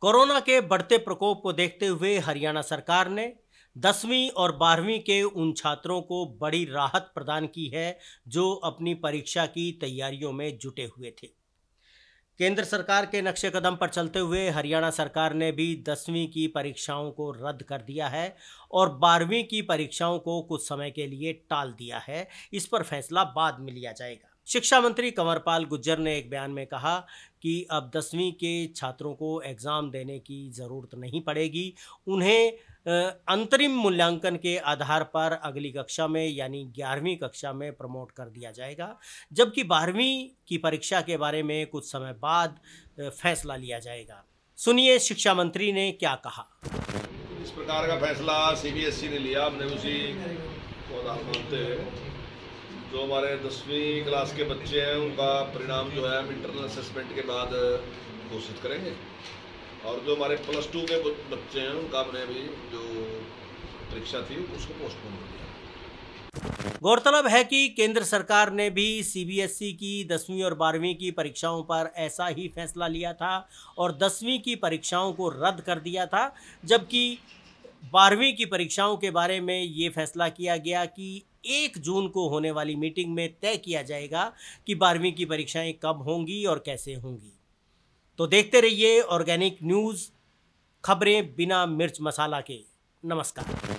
corona के बढ़ते प्रकोप को देखते हुए हरियाणा सरकार ने दसवीं और बारहवीं के उन छात्रों को बड़ी राहत प्रदान की है जो अपनी परीक्षा की तैयारियों में जुटे हुए थे केंद्र सरकार के नक्शे कदम पर चलते हुए हरियाणा सरकार ने भी दसवीं की परीक्षाओं को रद्द कर दिया है और बारहवीं की परीक्षाओं को कुछ समय के लिए टाल दिया है इस पर फैसला बाद में लिया जाएगा शिक्षा मंत्री कंवरपाल गुज्जर ने एक बयान में कहा कि अब दसवीं के छात्रों को एग्ज़ाम देने की ज़रूरत नहीं पड़ेगी उन्हें अंतरिम मूल्यांकन के आधार पर अगली कक्षा में यानी ग्यारहवीं कक्षा में प्रमोट कर दिया जाएगा जबकि बारहवीं की परीक्षा के बारे में कुछ समय बाद फैसला लिया जाएगा सुनिए शिक्षा मंत्री ने क्या कहा इस प्रकार का फैसला सीबीएसई ने लिया हमने उसी को मानते हैं जो हमारे दसवीं क्लास के बच्चे हैं उनका परिणाम जो है हम इंटरनल असेसमेंट के बाद घोषित करेंगे और जो हमारे प्लस टू के बच्चे हैं उनका हमने अभी जो परीक्षा थी उसको पोस्टपोन कर दिया गौरतलब है कि केंद्र सरकार ने भी सीबीएसई e की दसवीं और बारहवीं की परीक्षाओं पर ऐसा ही फैसला लिया था और दसवीं की परीक्षाओं को रद्द कर दिया था जबकि बारहवीं की परीक्षाओं के बारे में ये फैसला किया गया कि एक जून को होने वाली मीटिंग में तय किया जाएगा कि बारहवीं की परीक्षाएं कब होंगी और कैसे होंगी तो देखते रहिए ऑर्गेनिक न्यूज़ खबरें बिना मिर्च मसाला के नमस्कार